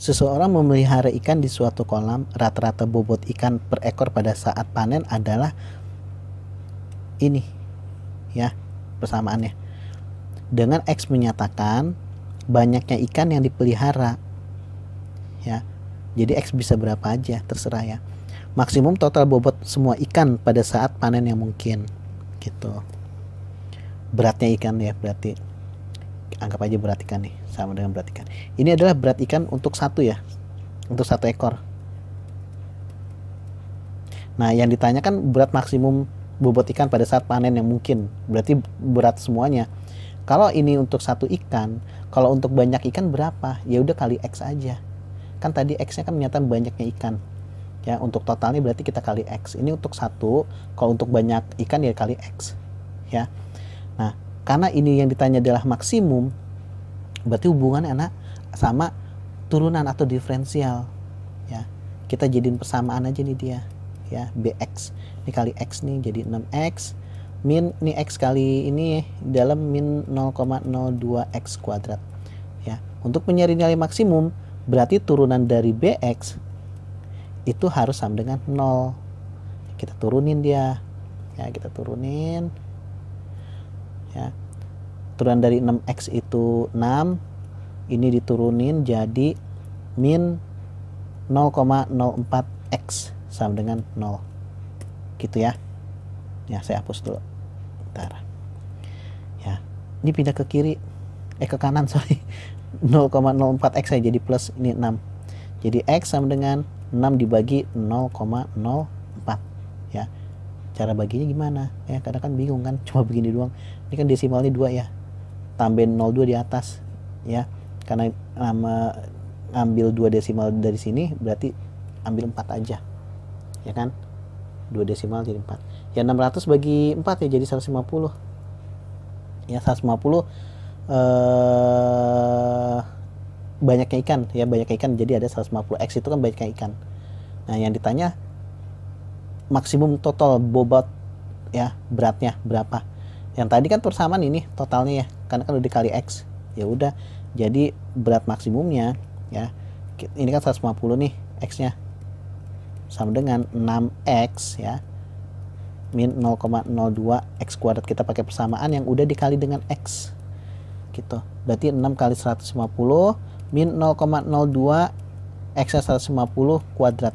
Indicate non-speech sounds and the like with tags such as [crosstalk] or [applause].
Seseorang memelihara ikan di suatu kolam, rata-rata bobot ikan per ekor pada saat panen adalah ini. Ya, persamaannya. Dengan X menyatakan banyaknya ikan yang dipelihara. Ya. Jadi X bisa berapa aja, terserah ya. Maksimum total bobot semua ikan pada saat panen yang mungkin. Gitu. Beratnya ikan ya berarti anggap aja berat ikan nih sama dengan berat ikan ini adalah berat ikan untuk satu ya untuk satu ekor nah yang ditanyakan berat maksimum bobot ikan pada saat panen yang mungkin berarti berat semuanya kalau ini untuk satu ikan kalau untuk banyak ikan berapa ya udah kali x aja kan tadi x nya kan menyatakan banyaknya ikan ya untuk totalnya berarti kita kali x ini untuk satu kalau untuk banyak ikan ya kali x ya nah karena ini yang ditanya adalah maksimum berarti hubungan enak sama turunan atau diferensial ya kita jadiin persamaan aja nih dia ya bx ini kali x nih jadi 6x min ini x kali ini dalam min 0,02x kuadrat ya untuk mencari nilai maksimum berarti turunan dari bx itu harus sama dengan 0 kita turunin dia ya kita turunin ya turunan dari 6x itu 6 ini diturunin jadi min 0,04x sama dengan 0 gitu ya ya saya hapus dulu ntar ya ini pindah ke kiri eh ke kanan [laughs] sorry 0,04x saya jadi plus ini 6 jadi x sama dengan 6 dibagi 0,04 ya cara baginya gimana ya karena kan bingung kan [laughs] cuma begini doang ini kan desimalnya dua ya tambahin 02 di atas ya karena nama ambil dua desimal dari sini berarti ambil 4 aja ya kan dua desimal jadi 4 ya 600 bagi 4 ya jadi 150 ya 150 eh, banyaknya ikan ya banyaknya ikan jadi ada 150 X itu kan banyaknya ikan nah yang ditanya maksimum total bobot ya beratnya berapa yang tadi kan persamaan ini totalnya ya karena kan udah dikali x ya udah jadi berat maksimumnya ya ini kan 150 nih x nya sama dengan 6x ya min 0,02 x kuadrat kita pakai persamaan yang udah dikali dengan x gitu berarti 6 kali 150 min 0,02 x 150 kuadrat